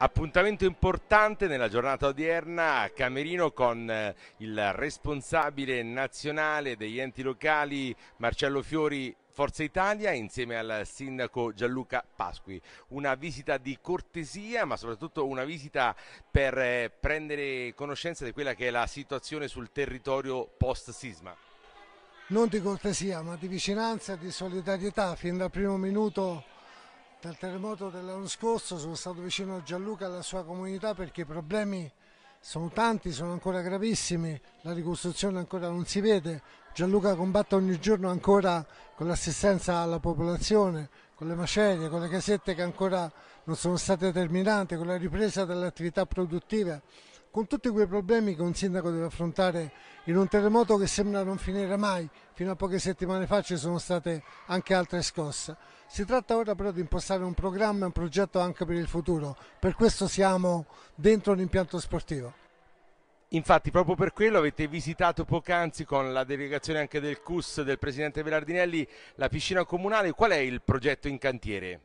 Appuntamento importante nella giornata odierna a Camerino con eh, il responsabile nazionale degli enti locali Marcello Fiori Forza Italia insieme al sindaco Gianluca Pasqui. Una visita di cortesia ma soprattutto una visita per eh, prendere conoscenza di quella che è la situazione sul territorio post sisma. Non di cortesia ma di vicinanza, di solidarietà fin dal primo minuto dal terremoto dell'anno scorso sono stato vicino a Gianluca e alla sua comunità perché i problemi sono tanti, sono ancora gravissimi, la ricostruzione ancora non si vede. Gianluca combatte ogni giorno ancora con l'assistenza alla popolazione, con le macerie, con le casette che ancora non sono state terminate, con la ripresa delle attività produttive con tutti quei problemi che un sindaco deve affrontare in un terremoto che sembra non finire mai, fino a poche settimane fa ci sono state anche altre scosse. Si tratta ora però di impostare un programma e un progetto anche per il futuro, per questo siamo dentro l'impianto sportivo. Infatti proprio per quello avete visitato poc'anzi con la delegazione anche del CUS del Presidente Velardinelli la piscina comunale, qual è il progetto in cantiere?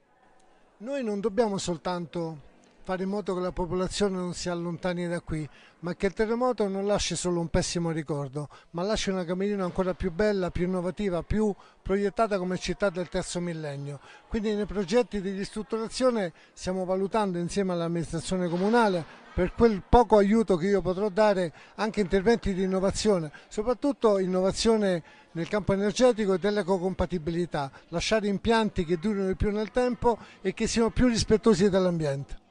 Noi non dobbiamo soltanto fare in modo che la popolazione non si allontani da qui, ma che il terremoto non lasci solo un pessimo ricordo, ma lasci una Camerino ancora più bella, più innovativa, più proiettata come città del terzo millennio. Quindi nei progetti di ristrutturazione stiamo valutando insieme all'amministrazione comunale per quel poco aiuto che io potrò dare anche interventi di innovazione, soprattutto innovazione nel campo energetico e dell'ecocompatibilità, lasciare impianti che durino di più nel tempo e che siano più rispettosi dell'ambiente.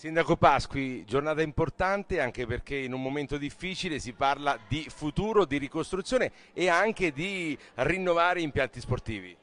Sindaco Pasqui, giornata importante anche perché in un momento difficile si parla di futuro, di ricostruzione e anche di rinnovare impianti sportivi.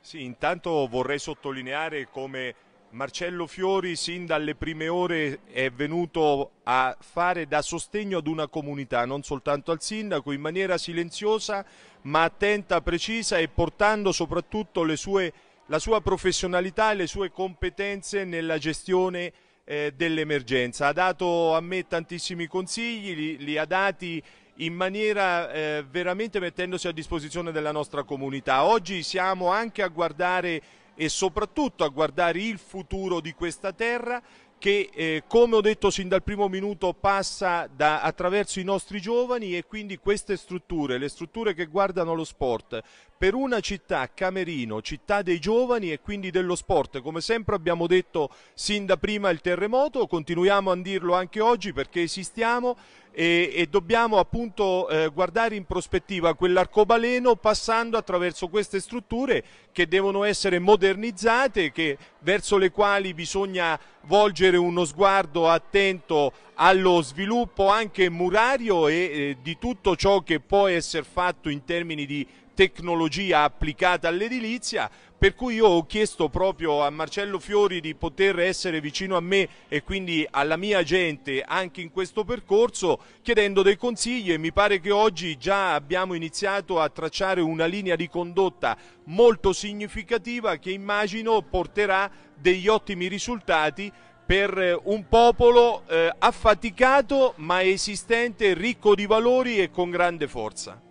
Sì, intanto vorrei sottolineare come Marcello Fiori sin dalle prime ore è venuto a fare da sostegno ad una comunità, non soltanto al sindaco, in maniera silenziosa ma attenta, precisa e portando soprattutto sue, la sua professionalità e le sue competenze nella gestione eh, dell'emergenza. Ha dato a me tantissimi consigli, li, li ha dati in maniera eh, veramente mettendosi a disposizione della nostra comunità. Oggi siamo anche a guardare e soprattutto a guardare il futuro di questa terra che eh, come ho detto sin dal primo minuto passa da, attraverso i nostri giovani e quindi queste strutture, le strutture che guardano lo sport, per una città, Camerino, città dei giovani e quindi dello sport, come sempre abbiamo detto sin da prima il terremoto, continuiamo a dirlo anche oggi perché esistiamo e, e dobbiamo appunto eh, guardare in prospettiva quell'arcobaleno passando attraverso queste strutture che devono essere modernizzate, che, verso le quali bisogna volgere avere uno sguardo attento allo sviluppo anche murario e eh, di tutto ciò che può essere fatto in termini di tecnologia applicata all'edilizia, per cui io ho chiesto proprio a Marcello Fiori di poter essere vicino a me e quindi alla mia gente anche in questo percorso chiedendo dei consigli e mi pare che oggi già abbiamo iniziato a tracciare una linea di condotta molto significativa che immagino porterà degli ottimi risultati per eh, un popolo eh, affaticato ma esistente, ricco di valori e con grande forza.